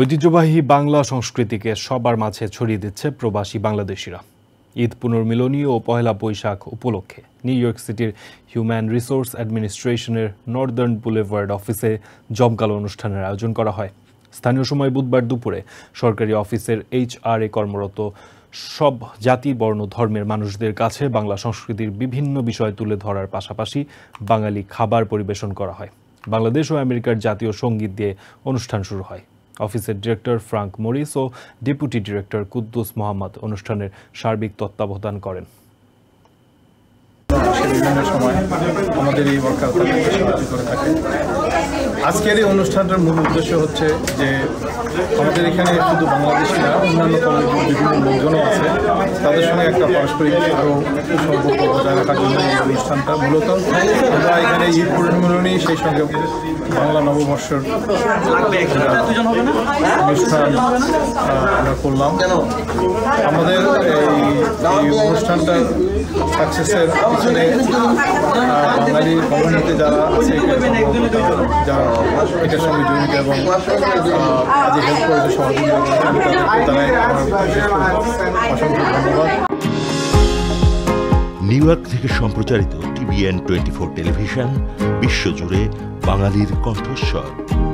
ঐতিহ্যবাহী বাংলা সংস্কৃতিকে সবার মাঝে ছড়িয়ে দিচ্ছে প্রবাসী বাংলাদেশিরা ঈদ পুনর্মিলনী ও পহেলা বৈশাখ উপলক্ষে নিউ ইয়র্ক সিটির হিউম্যান রিসোর্স অ্যাডমিনিস্ট্রেশনের নর্দার্ন বুলেভার্ড অফিসে জমকালো অনুষ্ঠানের আয়োজন করা হয় স্থানীয় সময় বুধবার দুপুরে সরকারি অফিসের এইচআরএ কর্মরত সব জাতি বর্ণ ধর্মের মানুষদের কাছে বাংলা সংস্কৃতির বিভিন্ন বিষয় তুলে ধরার পাশাপাশি বাঙালি খাবার পরিবেশন করা হয় বাংলাদেশ ও আমেরিকার জাতীয় সঙ্গীত দিয়ে অনুষ্ঠান শুরু হয় অফিসের ডিরেক্টর ফ্রাঙ্ক মরিস ও ডেপুটি ডিরেক্টর কুদ্দুস মোহাম্মদ অনুষ্ঠানের সার্বিক তত্ত্বাবধান করেন বিভিন্ন সময় আমাদের এই ওয়ার্কআউট করে থাকে আজকের এই অনুষ্ঠানটার মূল উদ্দেশ্য হচ্ছে যে আমাদের এখানে শুধু বাংলাদেশি না অন্যান্য কমিউনিটির বিভিন্ন লোকজনও আছে তাদের সঙ্গে একটা পারস্পরিক আরও সম্পর্ক বজায় রাখার জন্য এই অনুষ্ঠানটা মূলত আমরা এখানে ঈদ পূর্ণমিলনী সেই সঙ্গে বাংলা নববর্ষের অনুষ্ঠান আমরা করলাম আমাদের এই অনুষ্ঠানটা সাকসেসের পিছনে বাঙালি কমিউনিটি যারা আছে যারা এটার সঙ্গে জড়িত এবং আজ হেল্প করেছে সহযোগিতা অসংখ্য ধন্যবাদ নিউ ইয়র্ক থেকে সম্প্রচারিত টিভিএন টোয়েন্টি ফোর টেলিভিশন বিশ্বজুড়ে বাঙালির কণ্ঠস্বর